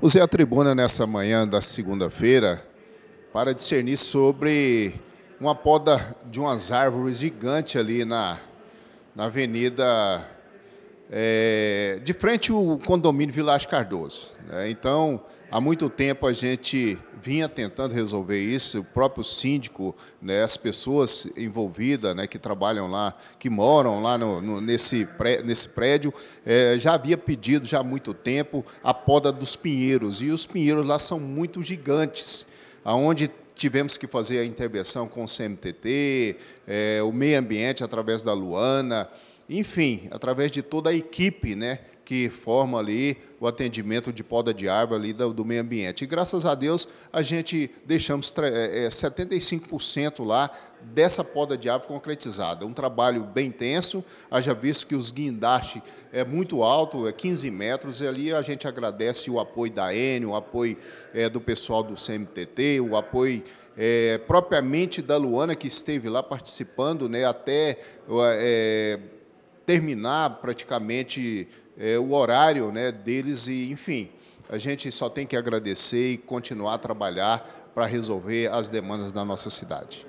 Usei a tribuna nessa manhã da segunda-feira para discernir sobre uma poda de umas árvores gigantes ali na, na avenida, é, de frente ao condomínio Vilas Cardoso. Né? Então, há muito tempo a gente vinha tentando resolver isso, o próprio síndico, né, as pessoas envolvidas né, que trabalham lá, que moram lá no, no, nesse, pré, nesse prédio, é, já havia pedido já há muito tempo a poda dos pinheiros, e os pinheiros lá são muito gigantes, aonde tivemos que fazer a intervenção com o CMTT, é, o meio ambiente através da Luana, enfim, através de toda a equipe né, que forma ali o atendimento de poda de árvore ali do, do meio ambiente. E graças a Deus a gente deixamos 75% eh, eh, lá dessa poda de árvore concretizada. Um trabalho bem intenso, haja visto que os guindaste é muito alto, é 15 metros, e ali a gente agradece o apoio da Enio o apoio é, do pessoal do CMTT, o apoio é, propriamente da Luana, que esteve lá participando, né, até é, terminar praticamente é, o horário né, deles e, enfim, a gente só tem que agradecer e continuar a trabalhar para resolver as demandas da nossa cidade.